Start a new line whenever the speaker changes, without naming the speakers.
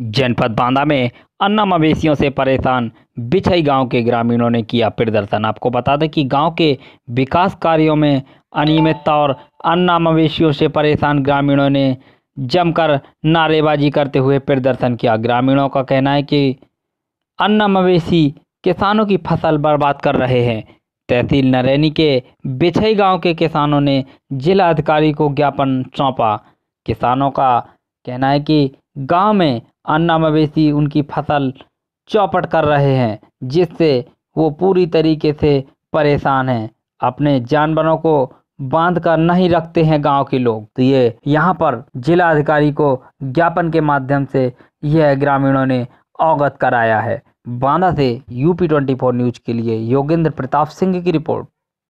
जनपद बांदा में अन्ना मवेशियों से परेशान बिछई गांव के ग्रामीणों ने किया प्रदर्शन आपको बता दें कि गांव के विकास कार्यों में अनियमितता और अन्ना मवेशियों से परेशान ग्रामीणों ने जमकर नारेबाजी करते हुए प्रदर्शन किया ग्रामीणों का कहना है कि अन्ना मवेशी किसानों की फसल बर्बाद कर रहे हैं तहसील नरैनी के बिछई गांव के किसानों ने जिला अधिकारी को ज्ञापन सौंपा किसानों का कहना है कि गांव में अन्ना मवेशी उनकी फसल चौपट कर रहे हैं जिससे वो पूरी तरीके से परेशान हैं अपने जानवरों को बांध कर नहीं रखते हैं गांव के लोग तो ये यहाँ पर जिला अधिकारी को ज्ञापन के माध्यम से यह ग्रामीणों ने अवगत कराया है बांदा से यूपी ट्वेंटी फोर न्यूज के लिए योगेंद्र प्रताप सिंह की रिपोर्ट